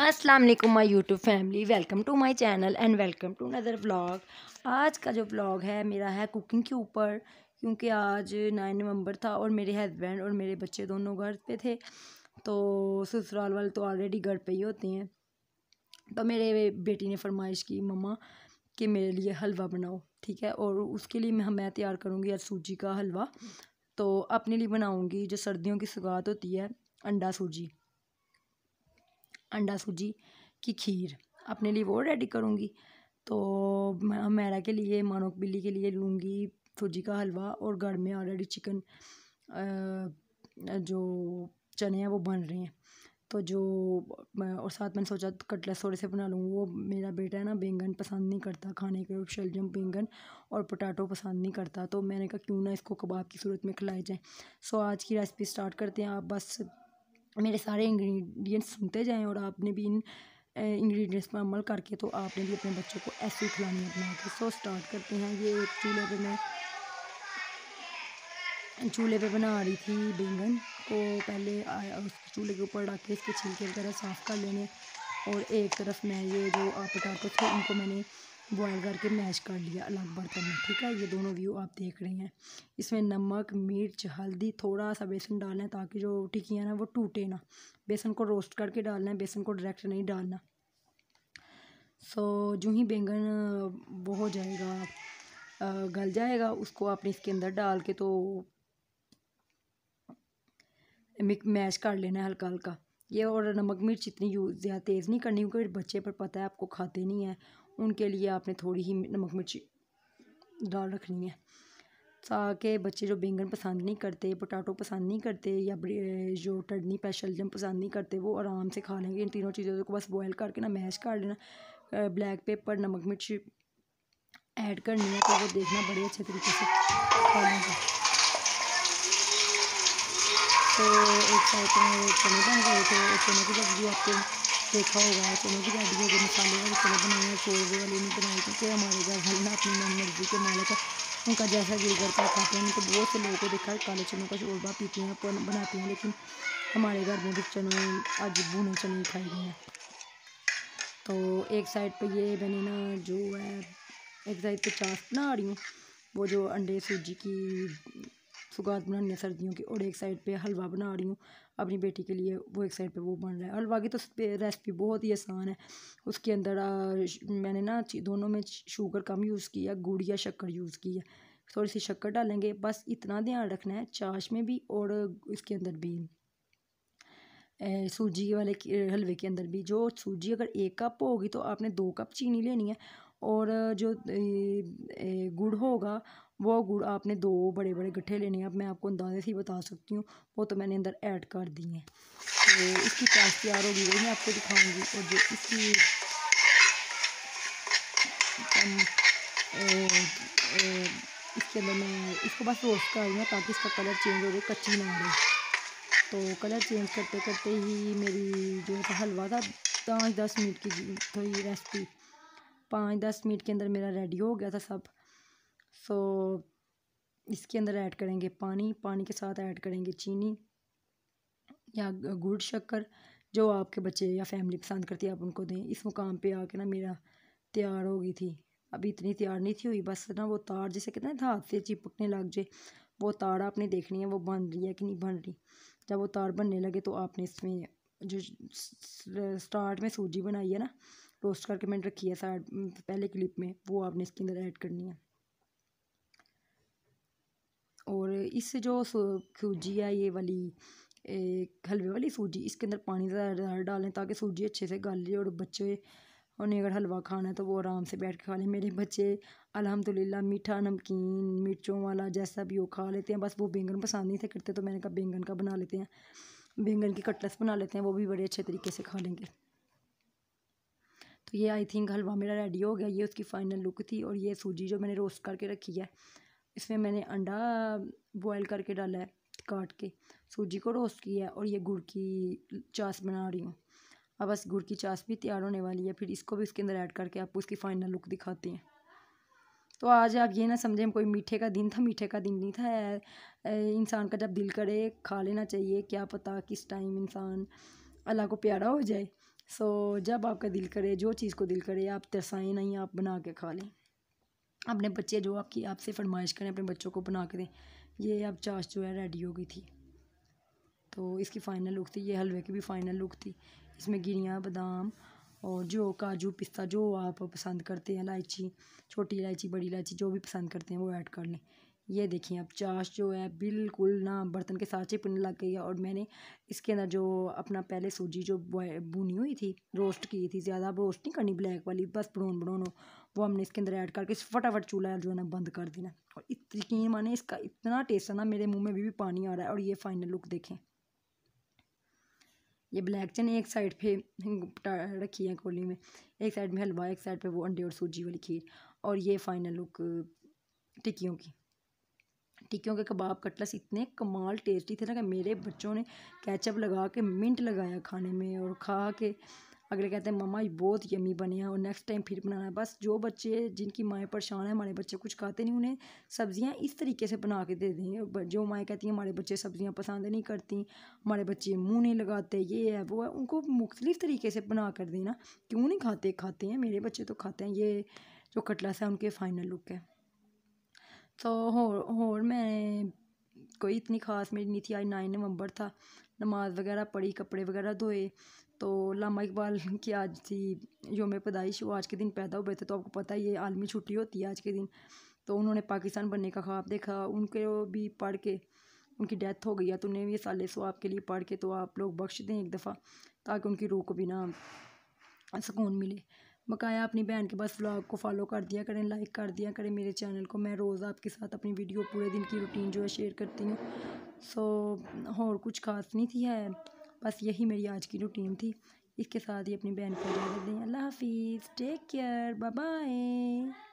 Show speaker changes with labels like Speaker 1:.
Speaker 1: Aslam my YouTube family welcome to my channel and welcome to another vlog आज का जो vlog है मेरा है कुकिंग के ऊपर क्योंकि आज नाइन नवंबर था और मेरे हस्बैंड और मेरे बच्चे दोनों घर पे थे तो ससुराल वाले तो ऑलरेडी घर पे ही होते हैं तो मेरे बेटी ने फरमाइश की मम्मा कि मेरे लिए हलवा बनाओ ठीक है और उसके लिए मैं मैं तैयार करूँगी यार सूजी का हलवा तो अपने लिए बनाऊँगी जो सर्दियों की सुगात होती है अंडा सूजी अंडा सूजी की खीर अपने लिए वो रेडी करूँगी तो मैं मैरा के लिए मानोक बिल्ली के लिए लूँगी सूजी का हलवा और घर में ऑलरेडी चिकन जो चने हैं वो बन रहे हैं तो जो और साथ मैंने सोचा कटला थोड़े से बना लूँ वो मेरा बेटा है ना बैंगन पसंद नहीं करता खाने के शलजम बैंगन और पोटाटो पसंद नहीं करता तो मैंने कहा क्यों ना इसको कबाब की सूरत में खिलाई जाए सो आज की रेसिपी स्टार्ट करते हैं आप बस मेरे सारे इंग्रेडिएंट्स सुनते जाएं और आपने भी इन इंग्रेडिएंट्स पर अमल करके तो आपने भी अपने बच्चों को ऐसे ही खिलानी है बना के सो स्टार्ट करते हैं ये एक चूल्हे पर मैं चूल्हे पे बना रही थी बैंगन को पहले उस चूल्हे के ऊपर रख के इसके छिलके वगैरह साफ़ कर लेने और एक तरफ मैं ये जो आप बता थे उनको मैंने बॉयल करके मैश कर लिया अलग बर्तन में ठीक है ये दोनों व्यू आप देख रहे हैं इसमें नमक मिर्च हल्दी थोड़ा सा बेसन डालना है ताकि जो टिकियाँ ना वो टूटे ना बेसन को रोस्ट करके डालना है बेसन को डायरेक्ट नहीं डालना सो so, जो ही बैंगन वो हो जाएगा गल जाएगा उसको आपने इसके अंदर डाल के तो मैश कर लेना है हल्का हल्का ये और नमक मिर्च इतनी यूज़ ज़्यादा तेज़ नहीं करनी क्योंकि बच्चे पर पता है आपको खाते नहीं है उनके लिए आपने थोड़ी ही नमक मिर्ची डाल रखनी है ताकि बच्चे जो बैंगन पसंद नहीं करते पोटाटो पसंद नहीं करते या जो टडनी पेशलजम पसंद नहीं करते वो आराम से खा लेंगे इन तीनों चीज़ों को बस बॉयल करके ना मैश कर लेना ब्लैक पेपर नमक मिर्च ऐड करनी है तो वो देखना बड़े अच्छे तरीके से खा लेंगे तो एक साइड में चने बन गए थे चने की सब्ज़ी आपके देखा होगा चलो कि दादी के मसाले वाले चलो बनाए हैं शोरबे वाले नहीं बनाए क्योंकि हमारे घर हलना अपनी मन मर्जी के मालिक है उनका जैसा दिल करता खाते हैं तो बहुत से लोगों को देखा है काले चनों का शोरबा पीते हैं बनाते हैं लेकिन हमारे घर में भी चने आज भूने चने खाए गए हैं तो एक साइड पर ये मैंने ना जो है एक साइड पर चाश बना रही हूँ वो जो अंडे सूजी की सुगात बना रही है सर्दियों की और एक साइड पे हलवा बना रही हूँ अपनी बेटी के लिए वो एक साइड पे वो बन रहा है हलवा की तो रेसिपी बहुत ही आसान है उसके अंदर आ, मैंने ना दोनों में शुगर कम यूज़ किया गुड़ या शक्कर यूज़ की है थोड़ी सी शक्कर डालेंगे बस इतना ध्यान रखना है चाश में भी और इसके अंदर भी सूजी वाले हलवे के अंदर भी जो सूजी अगर एक कप होगी तो आपने दो कप चीनी लेनी है और जो गुड़ होगा वो गुड़ आपने दो बड़े बड़े गट्ठे लेने हैं अब मैं आपको अंदाजे से ही बता सकती हूँ वो तो मैंने अंदर ऐड कर दी हैं तो इसकी प्याज तैयार होगी वो मैं आपको दिखाऊंगी और जो इसकी इसके अंदर मैं इसको बस रोस्ट कर रही हूँ ताकि इसका कलर चेंज हो जाए कच्ची ना रहे तो कलर चेंज करते करते ही मेरी जो हलवा था पाँच दस मिनट की थोड़ी रेसिपी पाँच दस मिनट के अंदर मेरा रेडी हो गया था सब सो इसके अंदर ऐड करेंगे पानी पानी के साथ ऐड करेंगे चीनी या गुड़ शक्कर जो आपके बच्चे या फैमिली पसंद करती है आप उनको दें इस मुकाम पे आके ना मेरा तैयार हो गई थी अभी इतनी तैयार नहीं थी हुई बस ना वो तार जैसे कहते था हाथ से चिपकने लग जाए वो तार आपने देखनी है वो बन रही है कि नहीं बन रही जब वो तार बनने लगे तो आपने इसमें जो स्टार्ट में सूजी बनाई है ना रोस्ट करके मैंने रखी है साइड पहले क्लिप में वो आपने इसके अंदर ऐड करनी है और इससे जो सूजी है ये वाली हलवे वाली सूजी इसके अंदर पानी ज़्यादा डालें ताकि सूजी अच्छे से गल जाए और बच्चे उन्हें अगर हलवा खाना है तो वो आराम से बैठ के खा लें मेरे बच्चे अल्हम्दुलिल्लाह मीठा नमकीन मिर्चों वाला जैसा भी वो खा लेते हैं बस वो बैंगन पसंद नहीं थे करते तो मैंने कहा बैंगन का बना लेते हैं बैंगन की कटलस बना लेते हैं वो भी बड़े अच्छे तरीके से खा लेंगे तो ये आई थिंक हलवा मेरा रेडी हो गया ये उसकी फाइनल लुक थी और ये सूजी जो मैंने रोस्ट करके रखी है इसमें मैंने अंडा बॉयल करके डाला है काट के सूजी को रोस्ट किया है और ये गुड़ की चास बना रही हूँ अब बस गुड़ की चास भी तैयार होने वाली है फिर इसको भी उसके अंदर ऐड करके आपको उसकी फाइनल लुक दिखाते हैं तो आज आप ये ना समझें कोई मीठे का दिन था मीठे का दिन नहीं था इंसान का जब दिल करे खा लेना चाहिए क्या पता किस टाइम इंसान अल्लाह को प्यारा हो जाए सो जब आपका दिल करे जो चीज़ को दिल करे आप तरसाएँ नहीं आप बना के खा लें अपने बच्चे जो आपकी आपसे फरमाइश करें अपने बच्चों को बना के दें ये अब चाश जो है रेडी हो गई थी तो इसकी फ़ाइनल लुक थी ये हलवे की भी फ़ाइनल लुक थी इसमें गिरियाँ बादाम और जो काजू पिस्ता जो आप पसंद करते हैं इलायची छोटी इलायची बड़ी इलायची जो भी पसंद करते हैं वो ऐड कर लें ये देखिए अब चाश जो है बिल्कुल ना बर्तन के ही पिन लग गई है और मैंने इसके अंदर जो अपना पहले सूजी जो बुनी हुई थी रोस्ट की थी ज़्यादा अब रोस्ट नहीं करनी ब्लैक वाली बस ब्रोन बड़ोनो हो वो हमने इसके अंदर ऐड करके फटाफट चूल्हा जो है ना बंद कर देना और यकीन माने इसका इतना टेस्ट है ना मेरे मुँह में भी, भी पानी आ रहा है और ये फाइनल लुक देखें ये ब्लैक चने एक साइड पे रखी है कोली में एक साइड में हलवा एक साइड पे वो अंडे और सूजी वाली खीर और ये फाइनल लुक टिक्कियों की टिक्कियों के कबाब कटलस इतने कमाल टेस्टी थे ना कि मेरे बच्चों ने कैचअप लगा के मिंट लगाया खाने में और खा के अगले कहते हैं मम्मा ये बहुत यमी बने हैं और नेक्स्ट टाइम फिर बनाना है बस जो बच्चे जिनकी माएँ परेशान है हमारे बच्चे कुछ खाते नहीं उन्हें सब्ज़ियाँ इस तरीके से बना के दे दें जो माएँ कहती हैं हमारे बच्चे सब्ज़ियाँ पसंद नहीं करती हमारे बच्चे मुँह नहीं लगाते ये है वो है उनको मुख्तलिफ़ तरीके से बना कर देना क्यों नहीं खाते खाते हैं मेरे बच्चे तो खाते हैं ये जो कटलास है उनके फ़ाइनल लुक है तो हो मैं कोई इतनी ख़ास मेरी नहीं थी आज नाइन नवंबर था नमाज़ वगैरह पढ़ी कपड़े वगैरह धोए तो लामा इकबाल की आज थी योम पैदाइश वो आज के दिन पैदा हुए थे तो आपको पता ही है आलमी छुट्टी होती है आज के दिन तो उन्होंने पाकिस्तान बनने का ख्वाब देखा उनके भी पढ़ के उनकी डेथ हो गई है तो उन्हें भी साले सो के लिए पढ़ के तो आप लोग बख्श दें एक दफ़ा ताकि उनकी रूह को भी ना सुकून मिले बकाया अपनी बहन के पास व्लॉग को फॉलो कर दिया करें लाइक कर दिया करें मेरे चैनल को मैं रोज़ आपके साथ अपनी वीडियो पूरे दिन की रूटीन जो है शेयर करती हूँ सो और कुछ खास नहीं थी है बस यही मेरी आज की रूटीन थी इसके साथ ही अपनी बहन को इजाज़त दें अल्लाह हाफिज़ टेक केयर बाय